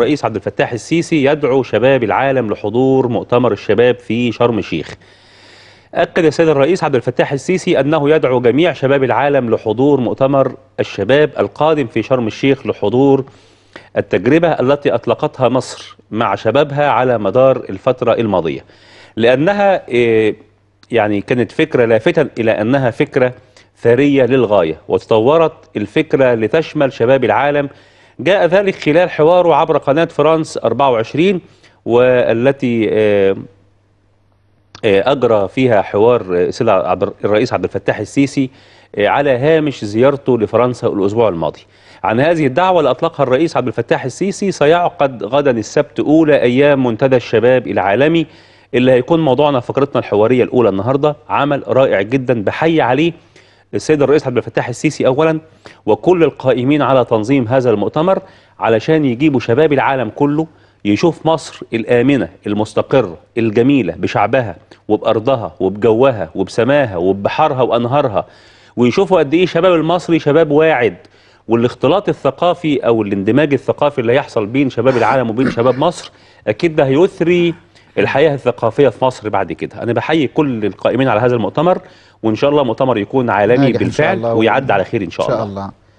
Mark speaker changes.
Speaker 1: الرئيس عبد الفتاح السيسي يدعو شباب العالم لحضور مؤتمر الشباب في شرم الشيخ أكد السيد الرئيس عبد الفتاح السيسي أنه يدعو جميع شباب العالم لحضور مؤتمر الشباب القادم في شرم الشيخ لحضور التجربة التي أطلقتها مصر مع شبابها على مدار الفترة الماضية لأنها إيه، يعني كانت فكرة لافتة إلى أنها فكرة ثرية للغاية وتطورت الفكرة لتشمل شباب العالم جاء ذلك خلال حواره عبر قناة فرانس 24 والتي آه، آه، أجرى فيها حوار آه، سيدنا الرئيس عبد الفتاح السيسي على هامش زيارته لفرنسا الأسبوع الماضي عن هذه الدعوة اللي أطلقها الرئيس عبد الفتاح السيسي سيعقد غدا السبت أولى أيام منتدى الشباب العالمي اللي هيكون موضوعنا فقرتنا الحوارية الأولى النهاردة عمل رائع جدا بحي عليه السيد الرئيس عبد الفتاح السيسي أولا وكل القائمين على تنظيم هذا المؤتمر علشان يجيبوا شباب العالم كله يشوف مصر الآمنة المستقرة الجميلة بشعبها وبأرضها وبجوها وبسماها وببحرها وأنهارها ويشوفوا قد إيه شباب المصري شباب واعد والاختلاط الثقافي أو الاندماج الثقافي اللي هيحصل بين شباب العالم وبين شباب مصر أكيد ده هيثري الحياه الثقافيه في مصر بعد كده انا بحيي كل القائمين على هذا المؤتمر وان شاء الله مؤتمر يكون عالمي بالفعل ويعدي على خير ان شاء الله, إن شاء الله.